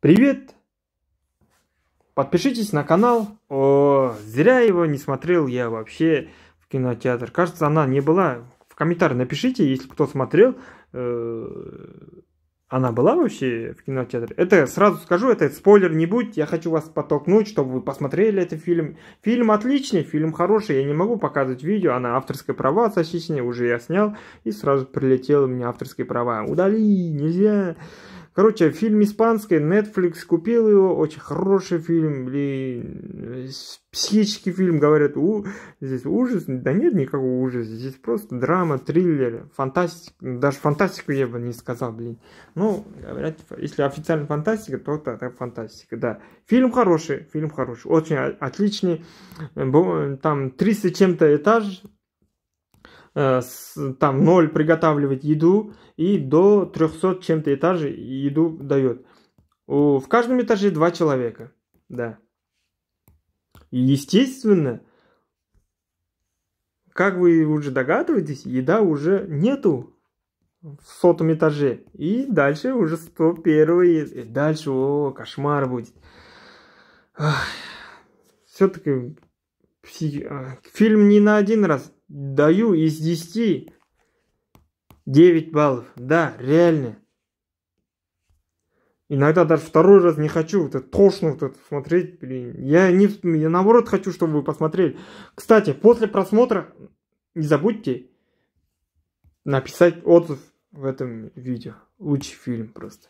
Привет! Подпишитесь на канал. О, зря его не смотрел я вообще в кинотеатр. Кажется, она не была. В комментарии напишите, если кто смотрел. Э, она была вообще в кинотеатре? Это, сразу скажу, это спойлер не будет. Я хочу вас подтолкнуть, чтобы вы посмотрели этот фильм. Фильм отличный, фильм хороший. Я не могу показывать видео. Она авторское права защищенные. Уже я снял. И сразу прилетело мне авторские права. Удали, нельзя. Короче, фильм испанский, Netflix купил его, очень хороший фильм, блин, психический фильм, говорят, у, здесь ужас, да нет никакого ужаса, здесь просто драма, триллер, фантастика, даже фантастику я бы не сказал, блин. Ну, говорят, если официально фантастика, то это фантастика, да. Фильм хороший, фильм хороший, очень отличный, там 300 чем-то этаж, Э, там 0 приготавливать еду и до 300 чем-то этаже еду дает. В каждом этаже два человека, да. естественно, как вы уже догадываетесь, еда уже нету в сотом этаже. И дальше уже 101 и э, дальше, о, кошмар будет. Все-таки а, фильм не на один раз даю из 10 9 баллов. Да, реально. Иногда даже второй раз не хочу вот это тошно вот это смотреть, блин. Я, не, я наоборот хочу, чтобы вы посмотрели. Кстати, после просмотра не забудьте написать отзыв в этом видео. Лучший фильм просто.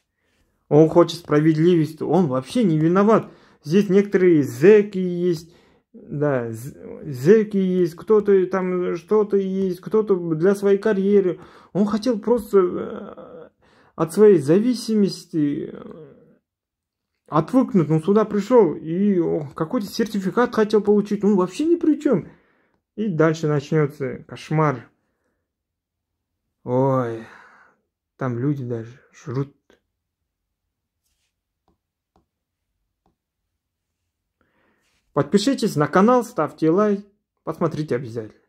Он хочет справедливости, он вообще не виноват. Здесь некоторые зеки есть, да, зеки есть, кто-то там что-то есть, кто-то для своей карьеры. Он хотел просто э, от своей зависимости э, отвыкнуть. Он сюда пришел и какой-то сертификат хотел получить. Он вообще ни при чем. И дальше начнется кошмар. Ой, там люди даже жрут Подпишитесь на канал, ставьте лайк, посмотрите обязательно.